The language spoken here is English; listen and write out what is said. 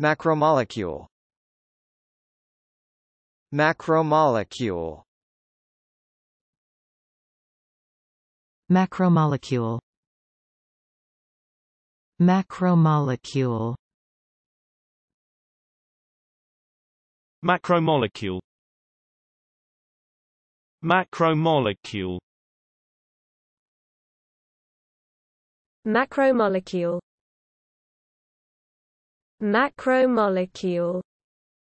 Macromolecule Macromolecule Macromolecule Macromolecule Macromolecule Macromolecule Macromolecule macromolecule